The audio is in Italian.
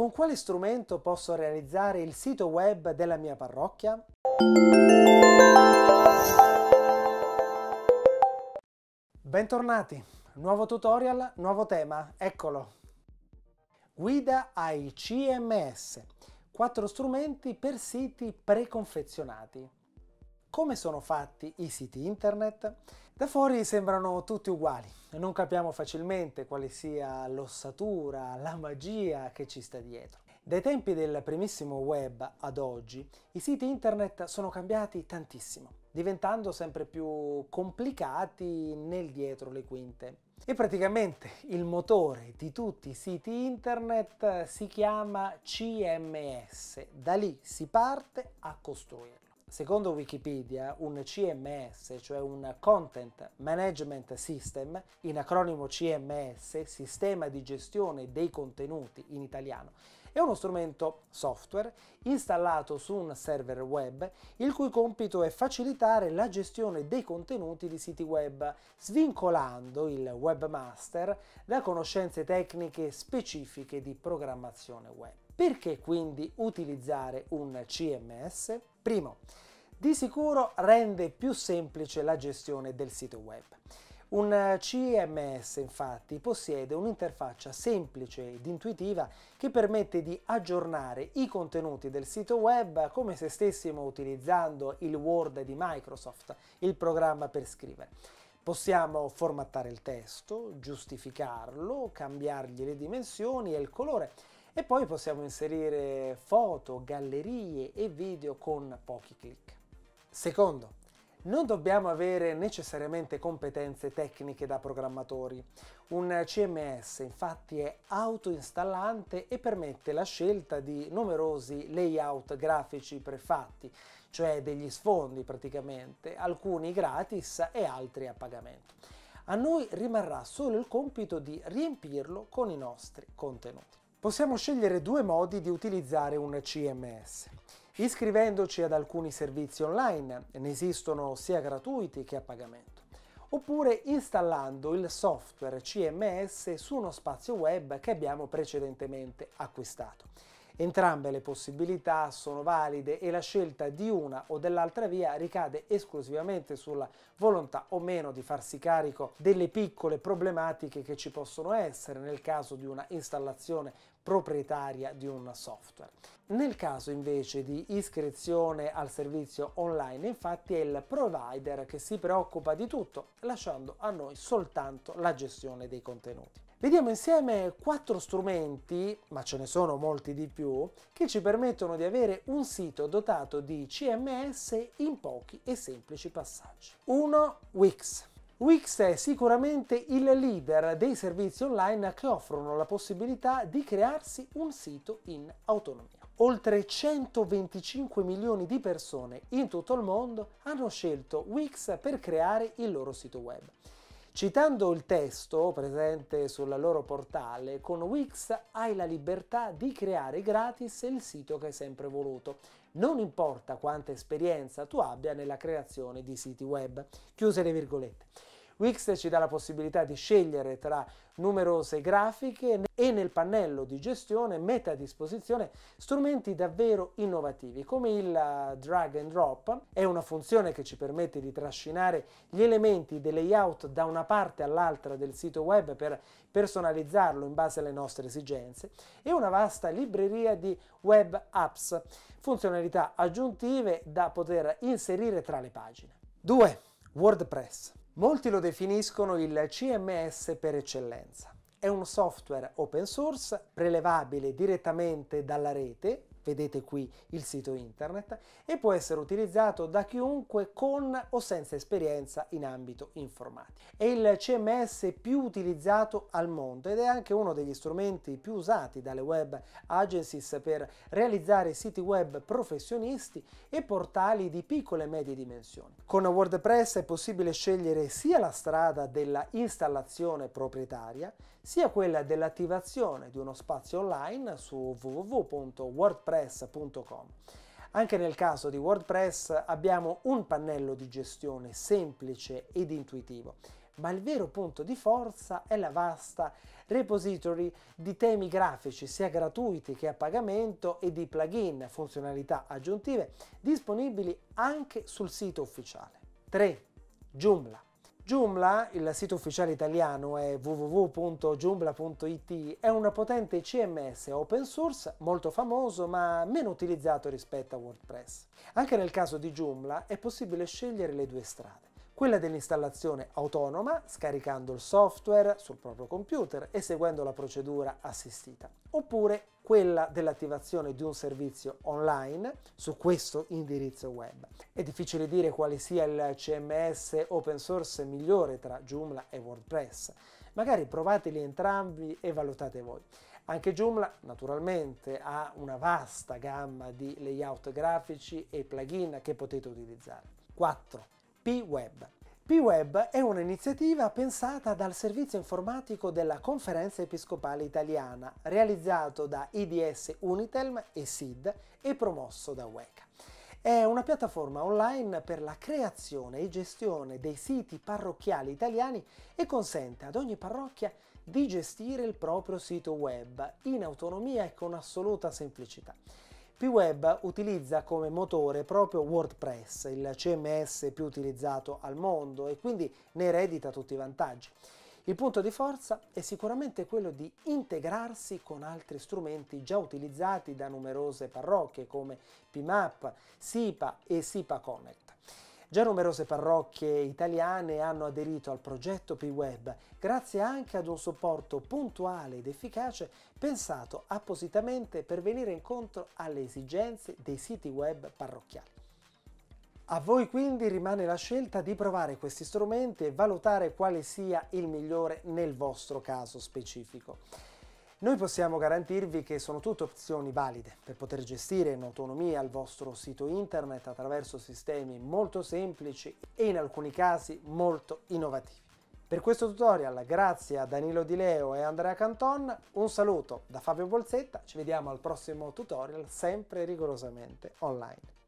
con quale strumento posso realizzare il sito web della mia parrocchia? Bentornati, nuovo tutorial, nuovo tema, eccolo! Guida ai CMS, quattro strumenti per siti preconfezionati. Come sono fatti i siti internet? Da fuori sembrano tutti uguali, non capiamo facilmente quale sia l'ossatura, la magia che ci sta dietro. Dai tempi del primissimo web ad oggi, i siti internet sono cambiati tantissimo, diventando sempre più complicati nel dietro le quinte. E praticamente il motore di tutti i siti internet si chiama CMS, da lì si parte a costruirlo. Secondo Wikipedia, un CMS, cioè un Content Management System, in acronimo CMS, Sistema di gestione dei contenuti in italiano, è uno strumento software installato su un server web il cui compito è facilitare la gestione dei contenuti di siti web, svincolando il webmaster da conoscenze tecniche specifiche di programmazione web. Perché quindi utilizzare un CMS? Primo, di sicuro rende più semplice la gestione del sito web. Un CMS infatti possiede un'interfaccia semplice ed intuitiva che permette di aggiornare i contenuti del sito web come se stessimo utilizzando il Word di Microsoft, il programma per scrivere. Possiamo formattare il testo, giustificarlo, cambiargli le dimensioni e il colore e poi possiamo inserire foto, gallerie e video con pochi clic. Secondo, non dobbiamo avere necessariamente competenze tecniche da programmatori. Un CMS infatti è autoinstallante e permette la scelta di numerosi layout grafici prefatti, cioè degli sfondi praticamente, alcuni gratis e altri a pagamento. A noi rimarrà solo il compito di riempirlo con i nostri contenuti possiamo scegliere due modi di utilizzare un CMS. Iscrivendoci ad alcuni servizi online, ne esistono sia gratuiti che a pagamento, oppure installando il software CMS su uno spazio web che abbiamo precedentemente acquistato. Entrambe le possibilità sono valide e la scelta di una o dell'altra via ricade esclusivamente sulla volontà o meno di farsi carico delle piccole problematiche che ci possono essere nel caso di una installazione proprietaria di un software. Nel caso invece di iscrizione al servizio online, infatti, è il provider che si preoccupa di tutto, lasciando a noi soltanto la gestione dei contenuti. Vediamo insieme quattro strumenti, ma ce ne sono molti di più, che ci permettono di avere un sito dotato di CMS in pochi e semplici passaggi. 1. Wix. Wix è sicuramente il leader dei servizi online che offrono la possibilità di crearsi un sito in autonomia. Oltre 125 milioni di persone in tutto il mondo hanno scelto Wix per creare il loro sito web Citando il testo presente sul loro portale, con Wix hai la libertà di creare gratis il sito che hai sempre voluto, non importa quanta esperienza tu abbia nella creazione di siti web. Chiuse le virgolette. Wix ci dà la possibilità di scegliere tra numerose grafiche e nel pannello di gestione mette a disposizione strumenti davvero innovativi come il eh, drag and drop, è una funzione che ci permette di trascinare gli elementi del layout da una parte all'altra del sito web per personalizzarlo in base alle nostre esigenze e una vasta libreria di web apps, funzionalità aggiuntive da poter inserire tra le pagine. 2. WordPress Molti lo definiscono il CMS per eccellenza. È un software open source prelevabile direttamente dalla rete vedete qui il sito internet, e può essere utilizzato da chiunque con o senza esperienza in ambito informatico. È il CMS più utilizzato al mondo ed è anche uno degli strumenti più usati dalle web agencies per realizzare siti web professionisti e portali di piccole e medie dimensioni. Con WordPress è possibile scegliere sia la strada della installazione proprietaria, sia quella dell'attivazione di uno spazio online su www.wordpress.com. Anche nel caso di WordPress abbiamo un pannello di gestione semplice ed intuitivo, ma il vero punto di forza è la vasta repository di temi grafici, sia gratuiti che a pagamento, e di plugin, funzionalità aggiuntive, disponibili anche sul sito ufficiale. 3. Joomla. Joomla, il sito ufficiale italiano è www.joomla.it, è un potente CMS open source molto famoso ma meno utilizzato rispetto a WordPress. Anche nel caso di Joomla è possibile scegliere le due strade quella dell'installazione autonoma scaricando il software sul proprio computer e seguendo la procedura assistita, oppure quella dell'attivazione di un servizio online su questo indirizzo web. È difficile dire quale sia il CMS open source migliore tra Joomla e WordPress. Magari provateli entrambi e valutate voi. Anche Joomla naturalmente ha una vasta gamma di layout grafici e plugin che potete utilizzare. 4. P-Web. P-Web è un'iniziativa pensata dal servizio informatico della Conferenza Episcopale Italiana, realizzato da IDS Unitelm e SID e promosso da WECA. È una piattaforma online per la creazione e gestione dei siti parrocchiali italiani e consente ad ogni parrocchia di gestire il proprio sito web in autonomia e con assoluta semplicità. PWeb utilizza come motore proprio WordPress, il CMS più utilizzato al mondo e quindi ne eredita tutti i vantaggi. Il punto di forza è sicuramente quello di integrarsi con altri strumenti già utilizzati da numerose parrocchie come PMAP, SIPA e SIPA Connect. Già numerose parrocchie italiane hanno aderito al progetto P-Web grazie anche ad un supporto puntuale ed efficace pensato appositamente per venire incontro alle esigenze dei siti web parrocchiali. A voi quindi rimane la scelta di provare questi strumenti e valutare quale sia il migliore nel vostro caso specifico. Noi possiamo garantirvi che sono tutte opzioni valide per poter gestire in autonomia il vostro sito internet attraverso sistemi molto semplici e in alcuni casi molto innovativi. Per questo tutorial grazie a Danilo Di Leo e Andrea Canton, un saluto da Fabio Bolzetta, ci vediamo al prossimo tutorial sempre rigorosamente online.